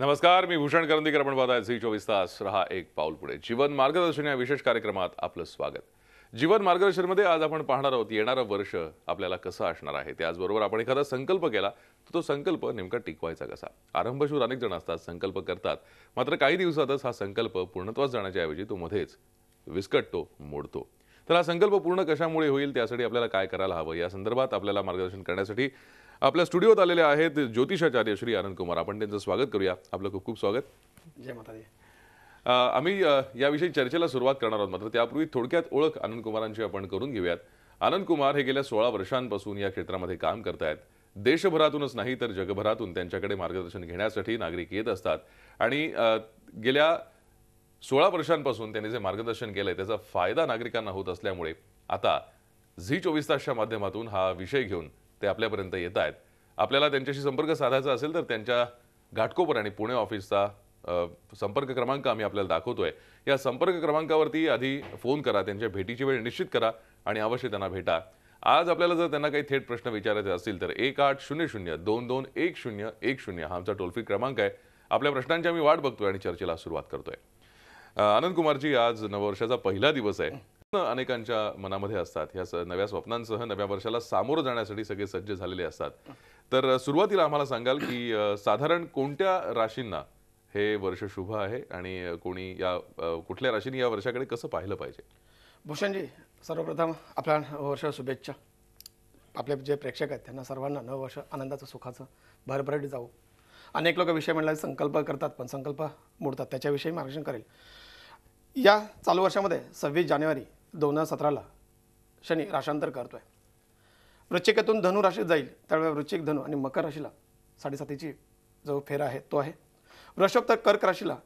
नमस्कार मी भूषण करंदीकर आपण पाहताय झी चोवीस तास रहा एक पाऊल पुढे जीवन मार्गदर्शन या विशेष कार्यक्रमात आपलं स्वागत जीवन मार्गदर्शनमध्ये आज आपण पाहणार आहोत येणारं वर्ष आपल्याला कसं असणार आहे त्याचबरोबर आपण एखादा संकल्प केला तर तो संकल्प नेमका टिकवायचा कसा आरंभशूर अनेक जण असतात संकल्प करतात मात्र काही दिवसातच हा संकल्प पूर्णत्वास जाण्याच्याऐवजी तो मध्येच विस्कटतो मोडतो तर हा संकल्प पूर्ण कशामुळे होईल त्यासाठी आपल्याला काय करायला हवं या संदर्भात आपल्याला मार्गदर्शन करण्यासाठी आपल्या स्टुडिओत आलेले आहेत ज्योतिषाचार्य श्री आनंद कुमार आपण त्यांचं स्वागत करूया आपलं खूप खूप स्वागत जय माता आम्ही याविषयी चर्चेला सुरुवात करणार आहोत मात्र त्यापूर्वी थोडक्यात ओळख आनंद कुमारांची आपण करून घेऊयात आनंद कुमार हे गेल्या सोळा वर्षांपासून या क्षेत्रामध्ये काम आहेत देशभरातूनच नाही तर जगभरातून त्यांच्याकडे मार्गदर्शन घेण्यासाठी नागरिक येत असतात आणि गेल्या सोळा वर्षांपासून त्यांनी जे मार्गदर्शन केलंय त्याचा फायदा नागरिकांना होत असल्यामुळे आता झी चोवीस तासच्या माध्यमातून हा विषय घेऊन ते आपल्यापर्यंत येत आहेत आपल्याला त्यांच्याशी संपर्क साधायचा असेल तर त्यांच्या घाटकोपर आणि पुणे ऑफिसचा संपर्क क्रमांक आम्ही आपल्याला दाखवतोय या संपर्क क्रमांकावरती आधी फोन करा त्यांच्या भेटीची वेळ निश्चित करा आणि अवश्य त्यांना भेटा आज आपल्याला जर त्यांना काही थेट प्रश्न विचारायचे असतील तर एक आठ शून्य शून्य दोन दोन एक शून्य एक शून्य हा आमचा टोल फ्री क्रमांक आहे आपल्या प्रश्नांची आम्ही वाट बघतोय आणि चर्चेला सुरुवात करतोय आनंद कुमारजी आज नववर्षाचा पहिला दिवस आहे अनेकांच्या मनामध्ये असतात ह्या नव्या स्वप्नांसह नव्या वर्षाला सामोरं जाण्यासाठी सगळे सज्ज झालेले असतात तर सुरुवातीला आम्हाला सांगाल की साधारण कोणत्या राशींना हे वर्ष शुभ आहे आणि कोणी या कुठल्या राशीने या वर्षाकडे कसं पाहिलं पाहिजे भूषणजी सर्वप्रथम आपल्या वर्ष शुभेच्छा आपले जे प्रेक्षक आहेत त्यांना सर्वांना नववर्ष आनंदाचं सुखाचं भरभराट जाऊ अनेक लोक विषय म्हटलं संकल्प करतात पण संकल्प मोडतात त्याच्याविषयी मार्गदर्शन करेल या चालू वर्षामध्ये सव्वीस जानेवारी दोन हजार सतराला शनी राशांतर करतो आहे धनु राशीत जाईल त्यावेळेला वृश्चिक धनु आणि मकर राशीला साडेसातीची जो फेरा आहे तो आहे वृषभ तर कर्क राशीला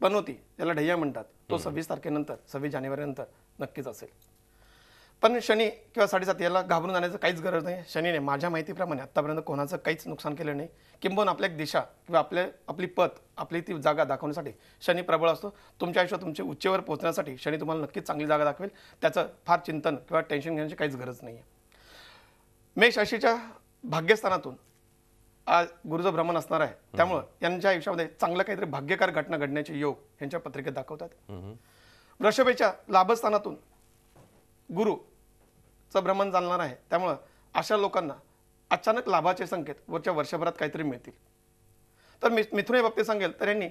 पनोती त्याला ढैया म्हणतात तो सव्वीस तारखेनंतर सव्वीस जानेवारीनंतर नक्कीच असेल पण शनी किंवा साडेसात याला घाबरून जाण्याचं काहीच गरज नाही शनीने माझ्या माहितीप्रमाणे आत्तापर्यंत कोणाचं काहीच नुकसान केलं नाही किंबहुना आपल्या एक दिशा किंवा आपल्या आपली पत आपली ती जागा दाखवण्यासाठी शनी प्रबळ असतो तुमच्या आयुष्यात तुमच्या उच्चेवर पोहोचण्यासाठी शनी तुम्हाला नक्कीच चांगली जागा दाखवेल त्याचं फार चिंतन किंवा टेन्शन घेण्याची काहीच गरज नाही आहे मेष राशीच्या भाग्यस्थानातून आज गुरुचं भ्रमण असणार आहे त्यामुळं यांच्या आयुष्यामध्ये चांगलं काहीतरी भाग्यकार घटना घडण्याचे योग यांच्या पत्रिकेत दाखवतात वृषभेच्या लाभस्थानातून गुरु चं भ्रमण चालणार आहे त्यामुळं अशा लोकांना अचानक लाभाचे संकेत वरच्या वर्षभरात काहीतरी मिळतील तर मि मिथुने बाबतीत सांगेल तर यांनी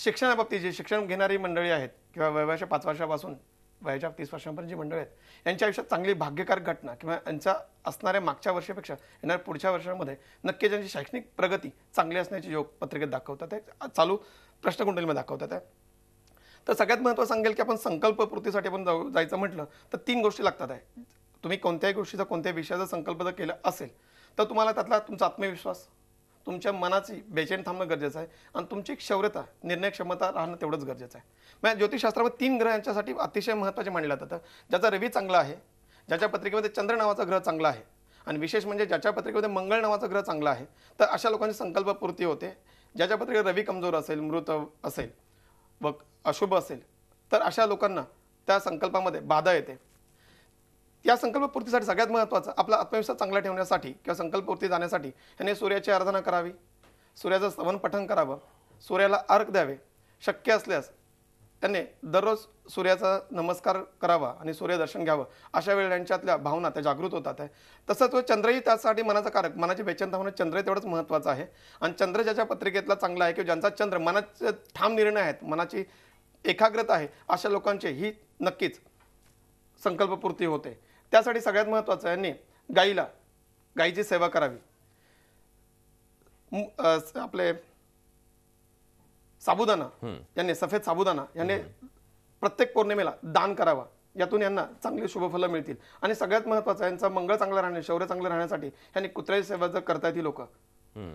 शिक्षणाबाबतीत जे शिक्षण घेणारी मंडळी आहेत किंवा वयाच्या पाच वर्षापासून वयाच्या तीस वर्षांपर्यंत जी मंडळी आहेत यांच्या आयुष्यात चांगली भाग्यकारक घटना किंवा यांच्या असणाऱ्या मागच्या वर्षापेक्षा येणाऱ्या पुढच्या वर्षामध्ये नक्की ज्यांची शैक्षणिक प्रगती चांगली असण्याची योग पत्रिकेत दाखवतात आहे चालू प्रश्नकुंडलीमध्ये दाखवतात आहे तर सगळ्यात महत्त्वाचं सांगेल की आपण संकल्पपूर्तीसाठी आपण जाऊ जायचं म्हटलं तर तीन गोष्टी लागतात आहे तुम्ही कोणत्याही गोष्टीचा कोणत्याही विषयाचा संकल्प जर केला असेल तर तुम्हाला त्यातला तुमचा आत्मविश्वास तुमच्या मनाची बेचैन थांबणं गरजेचं आहे आणि तुमची क्षौर्यता निर्णय क्षमता राहणं तेवढंच गरजेचं आहे म्हणजे ज्योतिषशास्त्रामध्ये तीन ग्रह यांच्यासाठी अतिशय महत्त्वाचे मानलं जातात ज्याचा रवी चांगला आहे ज्याच्या पत्रिकेमध्ये चंद्र नावाचा ग्रह चांगला आहे आणि विशेष म्हणजे ज्याच्या पत्रिकेमध्ये मंगळ नावाचा ग्रह चांगला आहे तर अशा लोकांची संकल्पपूर्ती होते ज्याच्या पत्रिकेत रवी कमजोर असेल मृत असेल व अशुभ असेल तर अशा लोकांना त्या संकल्पामध्ये बाधा येते या संकल्पपूर्तीसाठी सगळ्यात महत्त्वाचं आपला आत्मविश्वास चांगला ठेवण्यासाठी किंवा संकल्पपूर्ती जाण्यासाठी ह्याने सूर्याची आराधना करावी सूर्याचं स्तवन पठन करावं सूर्याला अर्घ द्यावे शक्य असल्यास त्याने दररोज सूर्याचा नमस्कार करावा आणि सूर्यदर्शन घ्यावं अशा वेळेला त्यांच्यातल्या भावना त्या जागृत होतात आहे तसंच तो चंद्रही त्यासाठी मनाचा कारक मनाची बेचनता होणं चंद्र तेवढंच महत्त्वाचं आहे आणि चंद्र ज्याच्या पत्रिकेतला चांगला आहे किंवा ज्यांचा चंद्र मनाचे ठाम निर्णय आहेत मनाची एकाग्रता आहे अशा लोकांचे ही नक्कीच संकल्पपूर्ती होते त्यासाठी सगळ्यात महत्त्वाचं यांनी गाईला गाईची सेवा करावी आपले साबुदाना यांनी सफेद साबुदाना यांनी प्रत्येक पौर्णिमेला दान करावा यातून यांना चांगली शुभफल मिळतील आणि सगळ्यात महत्वाचं यांचा मंगळ चांगला राहणे शौर्य चांगलं राहण्यासाठी यांनी कुत्र्याची सेवा जर करता येतील लोक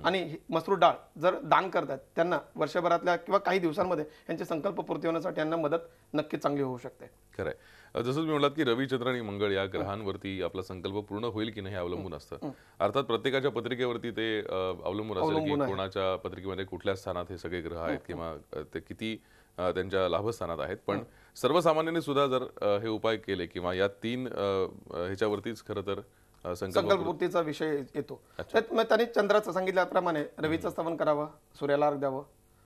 आणि मसरू डाळ जर दान करतात त्यांना वर्षभरातल्या किंवा काही दिवसांमध्ये यांचे संकल्प पूर्ती होण्यासाठी यांना मदत नक्की चांगली होऊ शकते खरंय जसं तुम्ही म्हणलात की रविचंद्र आणि मंगळ या ग्रहांवरती आपला संकल्प पूर्ण होईल की नाही अवलंबून असतं अर्थात प्रत्येकाच्या पत्रिकेवरती ते अवलंबून असेल की कोणाच्या पत्रिकेमध्ये कुठल्या स्थानात हे सगळे ग्रह आहेत किंवा ते किती त्यांच्या लाभस्थानात आहेत पण सर्वसामान्यांनी सुद्धा जर हे उपाय केले किंवा या तीन ह्याच्यावरतीच खरं तर संकल्पपूर्तीचा विषय येतो त्यांनी चंद्राचं सांगितल्याप्रमाणे रवीचं स्तवन करावा सूर्याला अर्घ द्यावं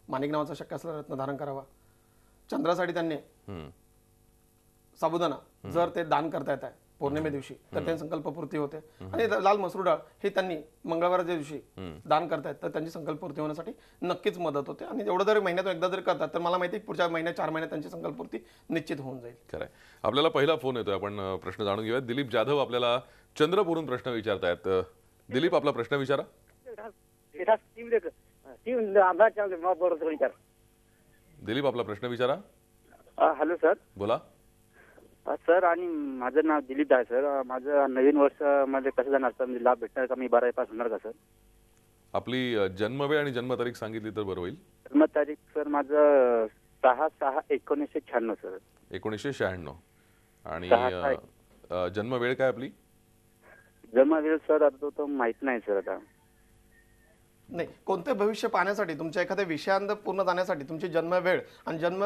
माणिक नावाचा शक्य रत्न धारण करावा चंद्रासाठी त्यांनी साबुदाना जर ते दान करता येत आहे पौर्णिमे दिवशी तर त्यांची संकल्पपूर्ती होते आणि लाल मसूर डाळ हे त्यांनी मंगळवाराच्या दिवशी दान करतायत तर त्यांची संकल्पपूर्ती होण्यासाठी नक्कीच मदत होते आणि एवढं जरी महिन्यातून एकदा जर करतात तर मला माहिती पुढच्या महिन्यात चार महिन्यात त्यांची संकल्पपूर्ती निश्चित होऊन जाईल आपल्याला पहिला फोन येतोय आपण प्रश्न जाणून घेऊया दिलीप जाधव आपल्याला चंद्रपूरून प्रश्न विचारतायत दिलीप आपला प्रश्न विचारा दिलीप आपला प्रश्न विचारा हॅलो सर बोला सर आणि माझं नाव दिलीप आहे सर माझं नवीन वर्ष मध्ये कसं जाणार सर म्हणजे लाभ भेटणार का मी बारा पास होणार का सर आपली जन्मवेळ आणि जन्मतारीख सांगितली तर बरं होईल जन्मतारीख सर माझं सहा सहा एकोणीसशे शहाण्णव सर एकोणीसशे शहाण्णव आणि जन्मवेळ काय आपली जमा वेळ सर आता तो माहित नाही सर आता नाही कोणते भविष्य पाहण्यासाठी तुमच्या एखाद्या विषयांत पूर्ण जाण्यासाठी तुमची जन्म वेळ आणि जन्म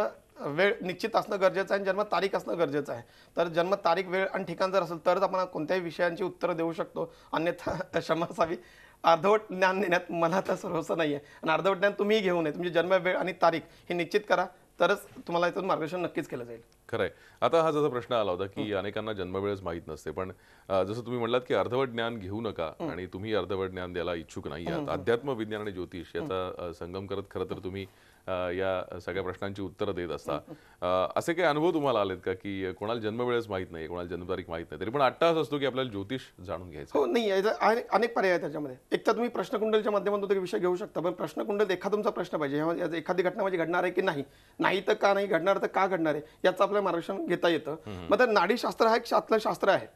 वेळ निश्चित असणं गरजेचं आहे आणि जन्म तारीख असणं गरजेचं आहे तर जन्म तारीख वेळ आणि ठिकाण जर असेल तरच आपण कोणत्याही विषयांची उत्तरं देऊ शकतो अन्यथा क्षमा अर्धवट ज्ञान देण्यात मला तर सर्वसं नाही आहे आणि अर्धवट ज्ञान तुम्ही घेऊ नये तुमची जन्म वेळ आणि तारीख हे निश्चित करा तरच तुम्हाला इथून मार्गदर्शन नक्कीच केलं जाईल खरंय आता हा जसा प्रश्न आला होता की अनेकांना जन्मवेळच माहित नसते पण जसं तुम्ही म्हणलात की अर्धवट ज्ञान घेऊ नका आणि तुम्ही अर्धवट ज्ञान द्यायला इच्छुक नाही आहात अध्यात्म विज्ञान आणि ज्योतिष याचा संगम करत खरं तर तुम्ही या सगळ्या प्रश्नांची उत्तरं देत असता असे काही अनुभव तुम्हाला आलेत का की कोणाला जन्मवेळेस माहित नाही कोणाला जन्मतारीख माहित नाही तरी पण अट्टा असतो की आपल्याला ज्योतिष जाणून घ्यायचं हो नाही अनेक पर्याय आहेत त्याच्यामध्ये एक तर तुम्ही प्रश्नकुंडलच्या माध्यमातून तरी विषय घेऊ शकता पण प्रश्नकुंडल एखादा तुमचा प्रश्न पाहिजे एखादी घटना म्हणजे घडणार आहे की नाही नाही तर का नाही घडणार तर का घडणार आहे याचं आपल्याला मार्गदर्शन घेता येतं मग तर नाडीशास्त्र हा एक शास्त्र आहे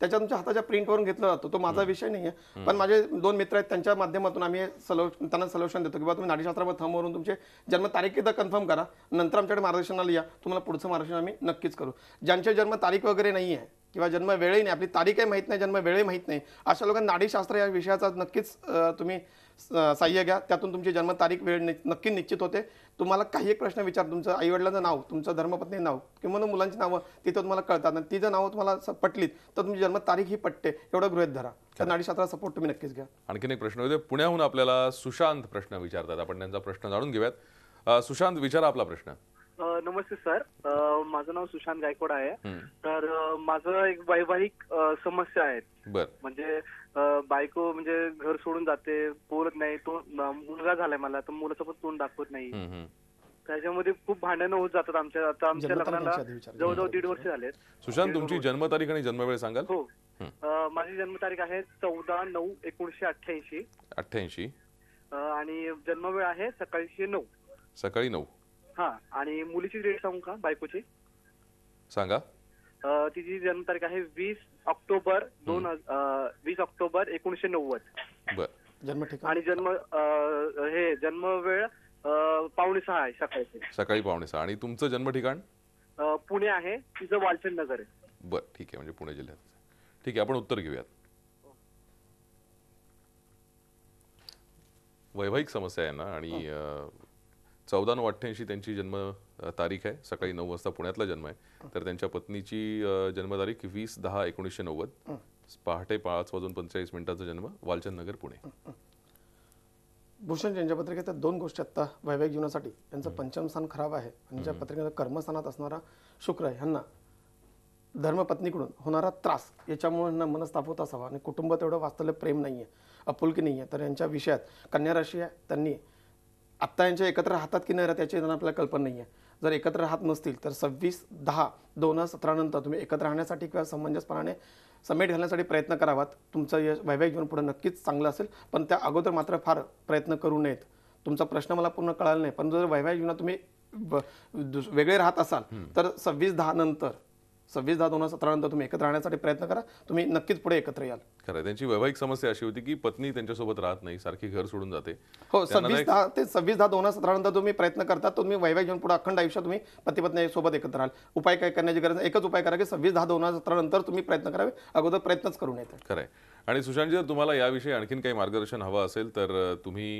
त्याच्या तुमच्या हाताच्या प्रिंटवरून घेतला जातो तो माझा विषय नाही आहे पण माझे दोन मित्र आहेत त्यांच्या माध्यमातून आम्ही सलो त्यांना सोल्युशन देतो किंवा तुम्ही नाडीशास्त्रावर थंबवरून तुमचे जन्मतारीख एकदा कन्फर्म करा नंतर आमच्याकडे मार्गदर्शनाला या तुम्हाला पुढचं मार्गदर्शन आम्ही नक्कीच करू ज्यांचे जन्मतारीख वगैरे नाही आहे किंवा जन्म वेळही नाही आपली तारीखही माहीत नाही जन्म वेळही माहीत नाही अशा लोकांना नाडीशास्त्र या विषयाचा नक्कीच तुम्ही साह्य घ्या त्यातून तुमची जन्मतारीख वेळ नक्की निश्चित होते तुम्हाला काही एक प्रश्न विचार तुमचं आईवडिलांचं नाव तुमचं धर्मपत्नी नाव किंवा मुलांची नावं तिथं तुम्हाला कळतात आणि ती जर नावं तुम्हाला पटलीत तर तुमची जन्मतारीख ही पटते एवढं गृहित धरा त्या सपोर्ट तुम्ही नक्कीच घ्या आणखीन एक प्रश्न होते पुण्याहून आपल्याला सुशांत प्रश्न विचारतात आपण त्यांचा प्रश्न जाणून घेऊयात सुशांत विचारा आपला प्रश्न नमस्ते सर माझं नाव सुशांत गायकवाड आहे तर माझं एक वैवाहिक समस्या आहे म्हणजे बायको म्हणजे घर सोडून जाते बोलत नाही तो मुलगा झालाय मला तर मुलाचं पण तोंड दाखवत नाही त्याच्यामध्ये खूप भांडणं होत जातात आमच्या आता आमच्या लग्नाला जवळजवळ दीड वर्ष झाले सुशांत तुमची जन्मतारीख आणि जन्मवेळ सांगाल हो माझी जन्मतारीख आहे चौदा नऊ एकोणीशे अठ्ठ्याऐंशी अठ्याऐंशी आणि जन्मवेळ आहे सकाळीशे नऊ सकाळी नऊ हा आणि मुलीची डेट सांगू का बायकोची सांगा तिची जन्मतारीख आहे वीस ऑक्टोबर दोन वीस ऑक्टोबर एकोणीशे नव्वद जन्म आणि जन्म हे जन्म वेळ पावणे सहा आहे सकाळी सकाळी पावणे सहा आणि तुमचं जन्म ठिकाण पुणे आहे तिचं वालचंद नगर आहे बर ठीक आहे म्हणजे पुणे जिल्ह्यात ठीक आहे आपण उत्तर घेऊयात वैवाहिक समस्या आहे ना आणि हो. चौदा नऊ अठ्ठ्याऐंशी त्यांची जन्म तारीख आहे सकाळी नऊ वाजता पुण्यातला जन्म आहे तर त्यांच्या पत्नीची जन्मतारीख वीस दहा एकोणीसशे नव्वद पहाटे पाच वाजून पंचेचाळीस मिनिटाचा जन्म वालचंद नगर पुणे भूषण यांच्या पत्रिकेत दोन गोष्टी आत्ता वैवाहिक जीवनासाठी यांचं पंचम स्थान खराब आहे त्यांच्या ज्या पत्रिकेत कर्मस्थानात असणारा शुक्र आहे ह्यांना धर्मपत्नीकडून होणारा त्रास याच्यामुळे यांना मनस्ताप होत असावा आणि कुटुंब तेवढं वास्तव्य प्रेम नाही आहे आपुलकी नाही आहे तर यांच्या विषयात कन्या राशी आहे त्यांनी आत्ता यांच्या एकत्र राहतात की नाही त्याची याची आपल्याला कल्पना नाही आहे जर एकत्र राहत नसतील तर सव्वीस दहा दोन हजार सतरानंतर तुम्ही एकत्र राहण्यासाठी किंवा समंजसपणाने समेट घालण्यासाठी प्रयत्न करावात तुमचं यश वैवाहिक जीवन पुढे नक्कीच चांगलं असेल पण त्या अगोदर मात्र फार प्रयत्न करू नयेत तुमचा प्रश्न मला पूर्ण कळाला नाही पण जर वैवाहिक जीवनात तुम्ही वेगळे राहत असाल तर सव्वीस दहा नंतर सव्वीस दहा दोन हजार सतरानंतर तुम्ही एकत्र राहण्यासाठी प्रयत्न करा तुम्ही नक्कीच पुढे एकत्र याल खरं त्यांची वैवाहिक समस्या अशी होती की पत्नी त्यांच्यासोबत राहत नाही सारखी घर सोडून जाते हो सव्वीस दहा ते सव्वीस दहा दोन हजार सतरानंतर तुम्ही प्रयत्न करता तुम्ही वैवाहिक जीवन पुढे अखंड आयुष्यात तुम्ही पती पत्नी सोबत एकत्र राहाल उपाय काय करण्याची गरज एकच उपाय करा की सव्वीस दहा दोन हजार सतरानंतर तुम्ही प्रयत्न करावे अगोदर प्रयत्नच करून येते खरं आणि सुशांत जर तुम्हाला याविषयी आणखीन काही मार्गदर्शन हवं असेल तर तुम्ही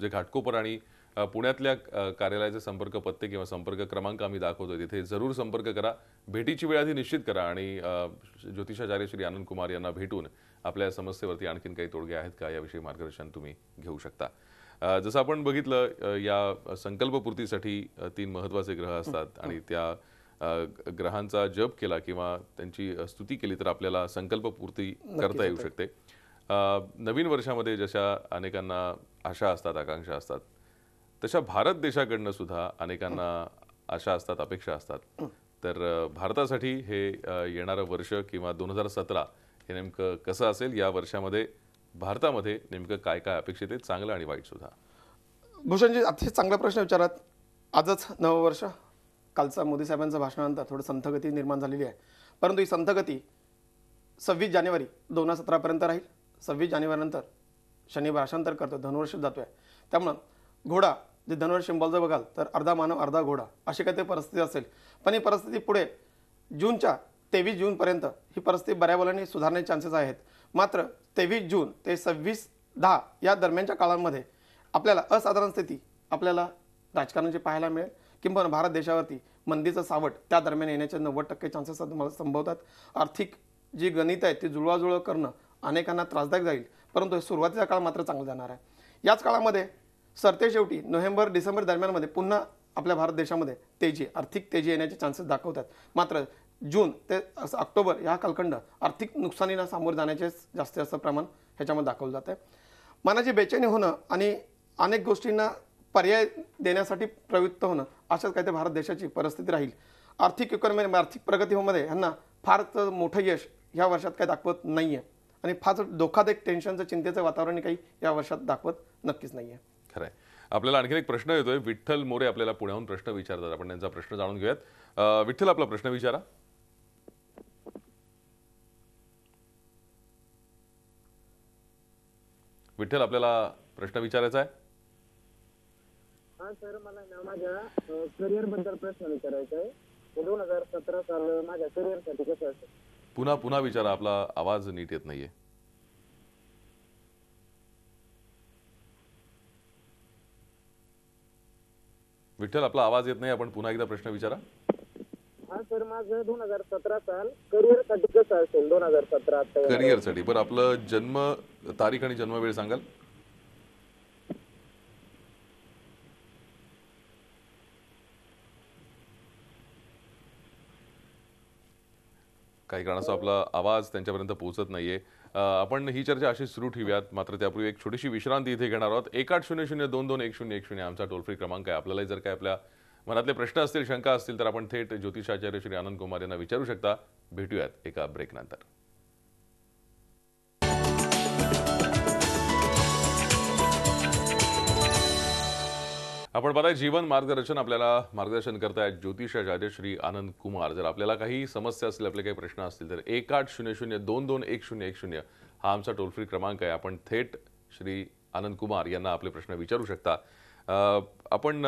जे घाटकोपर आणि पुण्यातल्या कार्यालयाचे संपर्क पत्ते किंवा संपर्क क्रमांक आम्ही दाखवतोय तिथे जरूर संपर्क करा भेटीची वेळ आधी निश्चित करा आणि ज्योतिषाचार्य श्री आनंद कुमार यांना भेटून आपल्या समस्येवरती आणखीन काही तोडगे आहेत का याविषयी मार्गदर्शन तुम्ही घेऊ शकता जसं आपण बघितलं या संकल्पपूर्तीसाठी तीन महत्वाचे ग्रह असतात आणि त्या ग्रहांचा जप केला किंवा त्यांची स्तुती केली तर आपल्याला संकल्पपूर्ती करता येऊ शकते नवीन वर्षामध्ये जशा अनेकांना आशा असतात आकांक्षा असतात तशा भारत देशाकडनं सुद्धा अनेकांना आशा असतात अपेक्षा असतात तर भारतासाठी हे येणारं वर्ष किंवा दोन हजार सतरा हे नेमकं कसं असेल या वर्षामध्ये भारतामध्ये नेमकं काय काय अपेक्षित आहे चांगलं आणि वाईट सुद्धा भूषणजी अतिशय चांगला प्रश्न विचारात आजच नववर्ष कालचा मोदी साहेबांचं भाषणानंतर थोडं संथगती निर्माण झालेली आहे परंतु ही संथगती सव्वीस जानेवारी दोन हजार सतरापर्यंत राहील सव्वीस जानेवारीनंतर शनिवार भाषांतर करतो धनुवर्ष जातो आहे त्यामुळं घोडा जे धनुर जर बघाल तर अर्धा मानव अर्धा घोडा अशी काही परिस्थिती असेल पण ही परिस्थिती पुढे जूनच्या तेवीस जूनपर्यंत ही परिस्थिती बऱ्या बोलाने सुधारण्याचे चान्सेस आहेत मात्र तेवीस जून ते सव्वीस दहा या दरम्यानच्या काळामध्ये आपल्याला असाधारण स्थिती आपल्याला राजकारणाची पाहायला मिळेल किंवा भारत देशावरती मंदीचं सावट त्या दरम्यान येण्याचे नव्वद टक्के चान्सेस तुम्हाला संभवतात आर्थिक जी गणित आहे ती जुळवाजुळव करणं अनेकांना त्रासदायक जाईल परंतु हे सुरुवातीचा काळ मात्र चांगला जाणार आहे याच काळामध्ये सरते शेवटी नोव्हेंबर डिसेंबर दरम्यानमध्ये पुन्हा आपल्या भारत देशामध्ये तेजी आर्थिक तेजी येण्याचे चान्सेस दाखवतात मात्र जून ते ऑक्टोबर हा कालखंड आर्थिक नुकसानीना सामोरं जाण्याचे जास्त जास्त प्रमाण ह्याच्यामध्ये दाखवलं आहे मनाची बेचैनी होणं आणि अनेक गोष्टींना पर्याय देण्यासाठी प्रवृत्त होणं अशाच काही ते भारत देशाची परिस्थिती राहील आर्थिक इकॉनॉमी आर्थिक प्रगती होमध्ये ह्यांना फारच मोठं यश ह्या वर्षात काही दाखवत नाही आहे आणि फारच धोकादायक टेन्शनचं चिंतेचं वातावरण काही या वर्षात दाखवत नक्कीच नाही आहे खरं आहे आपल्याला आणखी एक प्रश्न येतोय विठ्ठल मोरे आपल्याला पुण्याहून प्रश्न विचारतात आपण त्यांचा प्रश्न जाणून घेऊयात विठ्ठल आपला प्रश्न विचारा विठ्ठल आपल्याला प्रश्न विचारायचा आहे हा सर मला ना माझ्या करिअर बद्दल प्रश्न विचारायचा आहे दोन हजार सतरा साल माझ्या करिअर साठी कसं पुन्हा पुन्हा विचारा आपला आवाज नीट येत नाहीये विठ्ठल आपला आवाज येत नाही आपण पुन्हा एकदा प्रश्न विचारा हा सर माझं दोन हजार सतरा साल करिअर साठी कसं असेल दोन हजार सतरा करिअर साठी पण आपलं जन्म तारीख आणि जन्म वेळ सांगाल काही कारणास्तव आपला आवाज त्यांच्यापर्यंत पोहोचत नाहीये आपण ही चर्चा अशी सुरू ठेवूयात मात्र त्यापूर्वी एक छोटीशी विश्रांती इथे घेणार आहोत एक आठ शून्य शून्य दोन दोन एक शून्य एक शून्य आमचा टोल फ्री क्रमांक आहे आपल्यालाही जर काय आपल्या मनातले प्रश्न असतील शंका असतील तर आपण थेट ज्योतिषाचार्य श्री आनंद कुमार यांना विचारू शकता भेटूयात एका ब्रेकनंतर आपण बघा जीवन मार्गदर्शन आपल्याला मार्गदर्शन करतायत ज्योतिषाचार्य श्री आनंद कुमार जर आपल्याला काही समस्या असतील आपले काही प्रश्न असतील तर एक आठ शून्य शून्य दोन दोन एक शून्य एक शून्य हा आमचा टोल फ्री क्रमांक आहे आपण थेट श्री आनंद कुमार यांना आपले प्रश्न विचारू शकता आपण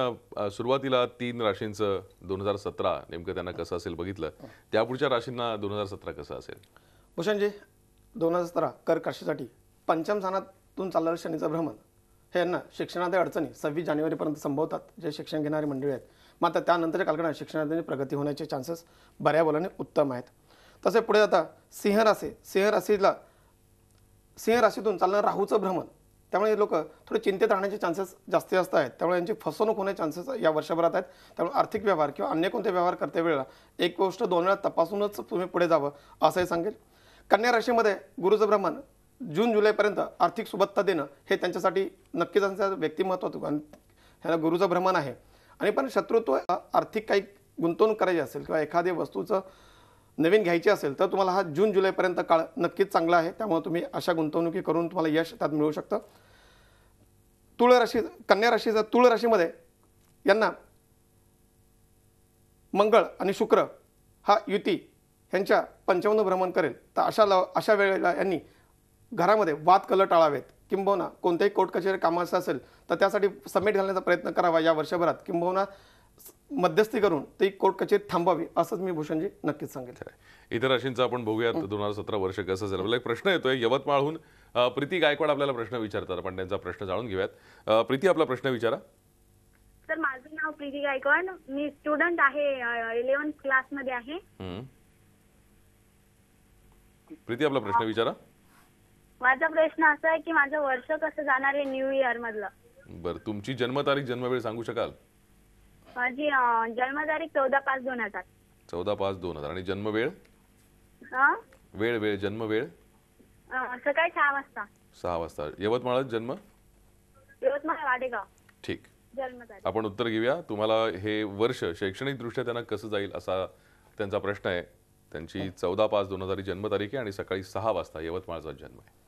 सुरुवातीला तीन राशींचं दोन हजार सतरा नेमकं त्यांना कसं असेल बघितलं त्यापुढच्या राशींना दोन हजार सतरा कसं असेल भूषणजी दोन हजार सतरा कर्क राशीसाठी पंचम स्थानातून चाललेलं शनीचं भ्रमण हे यांना शिक्षणाच्या अडचणी सव्वीस जानेवारीपर्यंत संभवतात जे शिक्षण घेणारे मंडळी आहेत मात्र त्यानंतरच्या कालखंडात शिक्षणाची प्रगती होण्याचे चान्सेस बऱ्या बोलाने उत्तम आहेत तसे पुढे आता राशीला सिंह राशीतून चालणारं राहूचं भ्रमण त्यामुळे लोक थोडे चिंतेत राहण्याचे चान्सेस जास्ती जास्त आहेत त्यामुळे यांची फसवणूक होण्याचे चान्सेस या वर्षभरात आहेत त्यामुळे आर्थिक व्यवहार किंवा अन्य कोणते व्यवहार करते वेळेला एक गोष्ट दोन वेळा तपासूनच तुम्ही पुढे जावं असंही सांगेल कन्या राशीमध्ये गुरुचं भ्रमण जून जुलैपर्यंत आर्थिक सुबत्ता देणं हे त्यांच्यासाठी नक्कीच त्यांचं व्यक्तिमत्व ह्याला गुरुचं भ्रमण आहे आणि पण शत्रुत्व आर्थिक काही गुंतवणूक करायची असेल किंवा एखाद्या वस्तूचं नवीन घ्यायची असेल तर तुम्हाला हा जून जुलैपर्यंत काळ नक्कीच चांगला आहे त्यामुळे तुम्ही अशा गुंतवणुकी करून तुम्हाला यश त्यात मिळू शकतं तुळ राशी कन्या राशीचा तुळ राशीमध्ये यांना मंगळ आणि शुक्र हा युती यांच्या पंचावन्न भ्रमण करेल तर अशा ल अशा वेळेला यांनी घरामध्ये वाद कलर टाळावेत किंबहुना कोणत्याही कोर्ट कचेरी कामाचं असेल तर त्यासाठी सबमिट घालण्याचा प्रयत्न करावा या वर्षभरात किंबहुना मध्यस्थी करून ती कोर्ट कचेरी थांबावी असंच मी भूषणजी नक्कीच सांगितलं इतर राशींचं आपण बघूयात दोन हजार सतरा वर्ष कसं झालं एक प्रश्न येतोय यवतमाळहून प्रीती गायकवाड आपल्याला प्रश्न विचारतात आपण त्यांचा प्रश्न जाणून घेऊयात प्रीती आपला प्रश्न विचारा सर माझं नाव प्रीती गायकवाड मी स्टुडंट आहे इलेव्हन क्लास मध्ये आहे प्रीती आपला प्रश्न विचारा माझा प्रश्न असा आहे की माझं वर्ष कसं जाणार आहे न्यू इयर मधलं बर तुमची जन्मतारीख जन्मवेळ सांगू शकाल माझी जन्मतारीख चौदा पाच दोन हजार चौदा पाच दोन हजार आणि जन्मवेळ वेळ वेळ जन्मवेळ वेळ सकाळी सहा वाजता सहा वाजता यवतमाळ जन्म यवतमाळ वाडेगाव ठीक आपण उत्तर घेऊया तुम्हाला हे वर्ष शैक्षणिक दृष्ट्या त्यांना कसं जाईल असा त्यांचा प्रश्न आहे त्यांची चौदा पाच दोन हजार जन्मतारीख आहे आणि सकाळी सहा वाजता यवतमाळचा जन्म आहे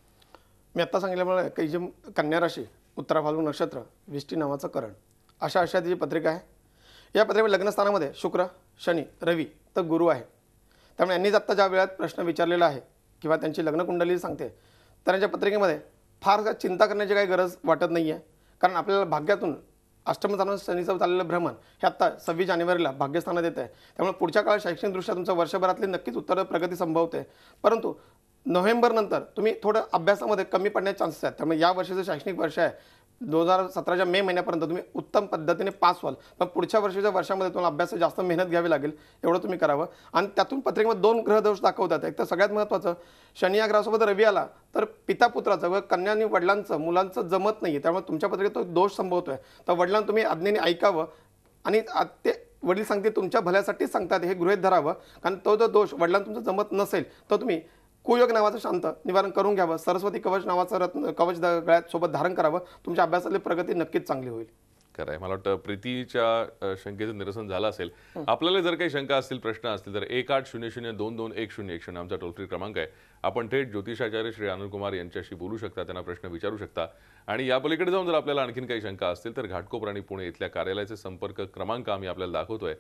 मी आत्ता सांगितल्याप्रमाणे जे कन्या राशी उत्तरा फाल्गुन नक्षत्र विष्टी नावाचं करण अशा अशा जी पत्रिका आहे या पत्रिकेमध्ये लग्नस्थानामध्ये शुक्र शनी रवी तर गुरु आहे त्यामुळे यांनीच आत्ता ज्या वेळात प्रश्न विचारलेला आहे किंवा त्यांची लग्नकुंडली सांगते तर यांच्या पत्रिकेमध्ये फार चिंता करण्याची काही गरज वाटत नाही आहे कारण आपल्याला भाग्यातून अष्टमस्थानात शनीचं चाललेलं भ्रमण हे आत्ता सव्वीस जानेवारीला भाग्यस्थानात येत आहे त्यामुळे पुढच्या काळात शैक्षणिकदृष्ट्या तुमचं वर्षभरातली नक्कीच उत्तर प्रगती संभवते परंतु नोव्हेंबरनंतर तुम्ही थोडं अभ्यासामध्ये कमी पडण्याचे चान्सेस आहेत त्यामुळे या वर्षीचं शैक्षणिक वर्ष आहे दोन हजार सतराच्या मे महिन्यापर्यंत तुम्ही उत्तम पद्धतीने पास व्हाल पण पुढच्या वर्षीच्या वर्षामध्ये तुम्हाला अभ्यास जास्त मेहनत घ्यावी लागेल एवढं तुम्ही करावं आणि त्यातून पत्रिकेमध्ये दोन ग्रहदोष दाखवतात एक तर सगळ्यात महत्त्वाचं शनिया या ग्रहासोबत रवी आला तर पिता पुत्राचं व कन्या आणि वडिलांचं मुलांचं जमत नाही त्यामुळे तुमच्या पत्रिकेत तो दोष संभवतो आहे तर वडिलांना तुम्ही आज्ञेने ऐकावं आणि ते वडील सांगते तुमच्या भल्यासाठीच सांगतात हे गृहित धरावं कारण तो जो दोष वडिलांना तुमचं जमत नसेल तर तुम्ही कुयोग नावाचं शांत निवारण करून घ्यावं सरस्वती कवच नावाचं रत्न कवच गळ्यात सोबत धारण करावं तुमच्या अभ्यासातली प्रगती नक्कीच चांगली होईल खरं आहे मला वाटतं प्रीतीच्या शंकेचं निरसन झालं असेल आपल्याला जर काही शंका असतील प्रश्न असतील तर एक आठ शून्य शून्य दोन दोन एक शून्य एक शून्य आमचा टोल फ्री क्रमांक आहे आपण थेट ज्योतिषाचार्य श्री आनंद कुमार यांच्याशी बोलू शकता त्यांना प्रश्न विचारू शकता आणि या पलीकडे जाऊन जर आपल्याला आणखीन काही शंका असतील तर घाटकोपर आणि पुणे इथल्या कार्यालयाचे संपर्क क्रमांक आम्ही आपल्याला दाखवतोय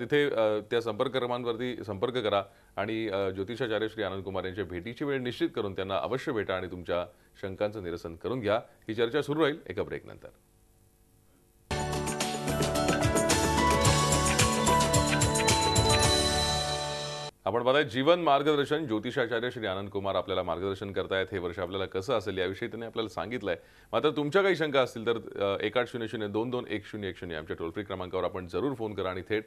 तिथे त्या संपर्क क्रमांकावरती संपर्क करा आणि ज्योतिषाचार्य श्री आनंद कुमार यांच्या भेटीची वेळ निश्चित करून त्यांना अवश्य भेटा आणि तुमच्या शंकांचं निरसन करून घ्या ही चर्चा सुरू राहील एका ब्रेकनंतर आपण बघाय जीवन मार्गदर्शन ज्योतिषाचार्य श्री आनंद कुमार आपल्याला मार्गदर्शन करतायत हे वर्ष आपल्याला कसं असेल याविषयी त्यांनी आपल्याला सांगितलंय मात्र तुमच्या काही शंका असतील तर एक आठ शून्य शून्य दोन दोन एक शून्य एक शून्य आमच्या टोल फ्री क्रमांकावर आपण जरूर फोन करा आणि थेट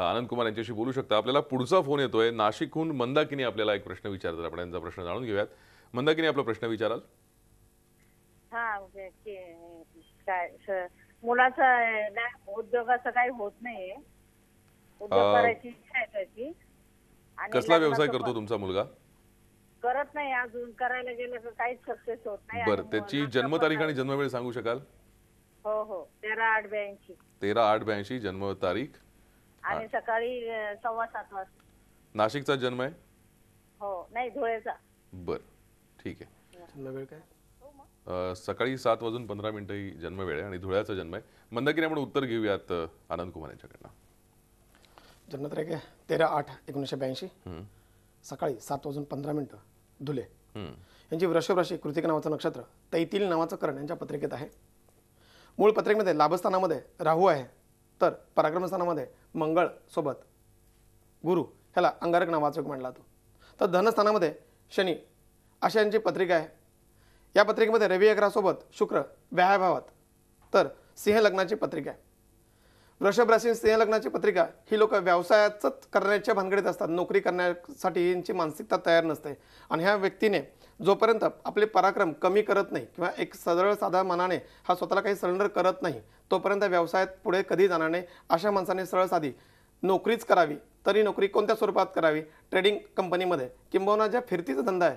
आनंद कुमार यांच्याशी बोलू शकता आपल्याला पुढचा फोन येतोय नाशिकहून मंदाकिनी आपल्याला एक प्रश्न विचारतात आपण यांचा प्रश्न जाणून घेऊयात मंदाकिनी आपला प्रश्न विचाराल हा म्हणजे मुलाचा उद्योगाचं काही होत नाही उद्योग करायची इच्छा आहे त्याची कसला व्यवसाय करतो तुमचा मुलगा करत नाही अजून करायला गेलं तर काहीच सक्सेस होत नाही बरं त्याची जन्मतारीख आणि जन्मवेळ सांगू शकाल हो हो तेरा आठ ब्याऐंशी तेरा आठ ब्याऐंशी जन्मतारीख आणि सकाळी सव्वा सात वाजता नाशिकचा जन्म आहे हो नाही धुळेचा बर ठीक आहे सकाळी सात वाजून पंधरा मिनिटं ही जन्मवेळ आहे आणि धुळ्याचा जन्म आहे मंदाकिनी आपण उत्तर घेऊयात आनंद कुमार यांच्याकडनं जन्मतारीख आहे तेरा आठ एकोणीसशे ब्याऐंशी सकाळी सात वाजून पंधरा मिनटं धुले यांची वृषभ राशी कृतिक नावाचं नक्षत्र तैतील नावाचं करण यांच्या पत्रिकेत आहे मूळ पत्रिकेमध्ये लाभस्थानामध्ये राहू आहे तर पराक्रमस्थानामध्ये मंगळ सोबत गुरु ह्याला अंगारक नावाचं मांडला जातो तर धनस्थानामध्ये शनी अशा यांची पत्रिका आहे या पत्रिकेमध्ये रवी अकरासोबत शुक्र व्यायाभावात तर सिंह लग्नाची पत्रिका आहे वृषभ राशी स्नेहलग्नाची पत्रिका ही लोक व्यवसायातच करण्याच्या भानगडीत असतात नोकरी करण्यासाठी यांची मानसिकता तयार नसते आणि ह्या व्यक्तीने जोपर्यंत आपले पराक्रम कमी करत नाही किंवा एक सरळ साधा मनाने हा स्वतःला काही सरेंडर करत नाही तोपर्यंत व्यवसायात पुढे कधी जाणार नाही अशा माणसाने सरळ साधी नोकरीच करावी तरी नोकरी कोणत्या स्वरूपात करावी ट्रेडिंग कंपनीमध्ये किंबहुना ज्या फिरतीचा धंदा आहे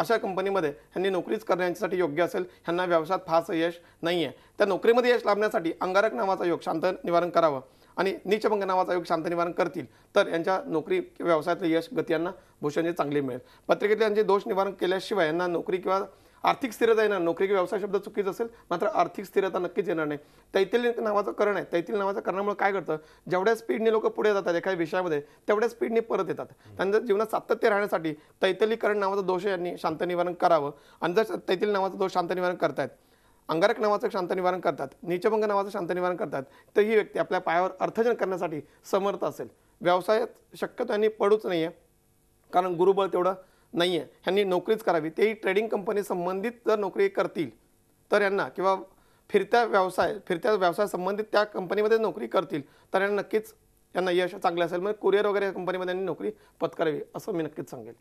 अशा कंपनीमध्ये ह्यांनी नोकरीच करण्यासाठी योग्य असेल ह्यांना व्यवसायात फारसं यश नाही आहे त्या नोकरीमध्ये यश लाभण्यासाठी अंगारक नावाचा योग शांत निवारण करावं आणि नीचभंग नावाचा योग शांत निवारण करतील तर यांच्या नोकरी व्यवसायातले यश गती यांना भूषण चांगले मिळेल पत्रिकेतले यांचे दोष निवारण केल्याशिवाय यांना नोकरी किंवा आर्थिक स्थिरता येणार नोकरी की व्यवसाय शब्द चुकीच असेल मात्र आर्थिक स्थिरता नक्कीच येणार नाही तैतील नावाचं करण आहे तैतील नावाचं करणामुळे काय करतं जेवढ्या स्पीडने लोक पुढे जातात एखाद्या विषयामध्ये तेवढ्या स्पीडने परत येतात त्यांच्या जीवनात सातत्य राहण्यासाठी तैतलीकरण नावाचा दोष यांनी शांतनिवारण करावं आणि जर तैतील नावाचा दोष शांतनिवारण करतायत अंगारक नावाचं शांतनिवारण करतात नीचभंग नावाचं शांतनिवारण करतात तर ही व्यक्ती आपल्या पायावर अर्थजन करण्यासाठी समर्थ असेल व्यवसायात शक्यतो यांनी पडूच नाही कारण गुरुबळ तेवढं नाही आहे ह्यांनी नोकरीच करावी तेही ट्रेडिंग कंपनी संबंधित जर नोकरी करतील तर यांना किंवा फिरत्या व्यवसाय फिरत्या व्यवसाय संबंधित त्या कंपनीमध्ये नोकरी करतील तर यांना नक्कीच यांना यश चांगलं असेल म्हणजे कुरिअर वगैरे कंपनीमध्ये यांनी नोकरी पत्करावी असं मी नक्कीच सांगेल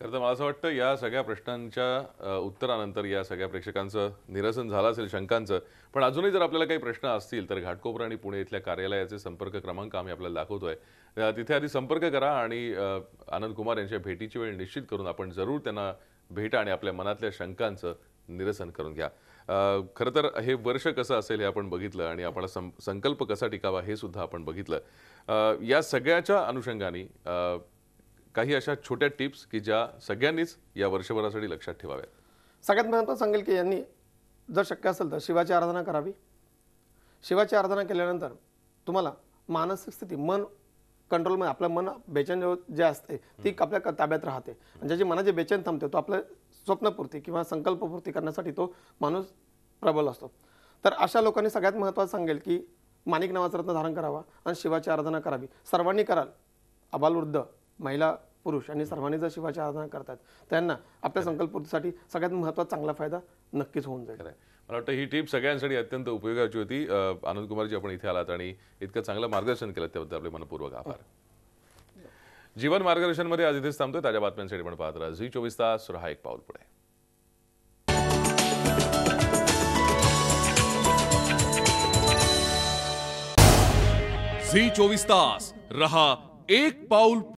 खरं तर मला असं वाटतं या सगळ्या प्रश्नांच्या उत्तरानंतर या सगळ्या प्रेक्षकांचं निरसन झालं असेल शंकांचं पण अजूनही जर आपल्याला काही प्रश्न असतील तर घाटकोपर आणि पुणे इथल्या कार्यालयाचे संपर्क क्रमांक आम्ही आपल्याला दाखवतोय तिथे आधी संपर्क करा आणि आनंद कुमार यांच्या भेटीची वेळ निश्चित करून आपण जरूर त्यांना भेटा आणि आपल्या मनातल्या शंकांचं निरसन करून घ्या खरं तर हे वर्ष कसं असेल हे आपण बघितलं आणि आपला संकल्प कसा टिकावा हे सुद्धा आपण बघितलं या सगळ्याच्या अनुषंगाने काही अशा छोट्या टिप्स की ज्या सगळ्यांनीच या वर्षभरासाठी लक्षात ठेवाव्यात सगळ्यात महत्त्वाचं सांगेल की यांनी जर शक्य असेल तर शिवाची आराधना करावी शिवाची आराधना केल्यानंतर तुम्हाला मानसिक स्थिती मन कंट्रोलमध्ये आपलं मन बेचैन जे असते ती आपल्या ताब्यात राहते आणि ज्याची मनाची बेचैन थांबते तो आपल्या स्वप्नपूर्ती किंवा संकल्पपूर्ती करण्यासाठी तो माणूस प्रबल असतो तर अशा लोकांनी सगळ्यात महत्त्वाचं सांगेल की माणिक नावाचं रत्न धारण करावा आणि शिवाची आराधना करावी सर्वांनी कराल अबालवृद्ध महिला पुरुष आणि सर्वांनी जर शिवाची आराधना करतात त्यांना आपल्या संकल्पसाठी सगळ्यात महत्वाचा चांगला फायदा नक्कीच होऊन जाईल मला वाटतं ही टीप सगळ्यांसाठी अत्यंत उपयोगाची होती आनंद कुमारजी आपण इथे आलात आणि इतकं चांगलं मार्गदर्शन केलं त्याबद्दल आपले मनपूर्वक आभार जीवन मार्गदर्शनमध्ये आज इथेच थांबतोय ताज्या बातम्यांसाठी पण पाहत राहा झी चोवीस तास रहा एक पाऊल पुढे झी चोवीस तास रहा एक पाऊल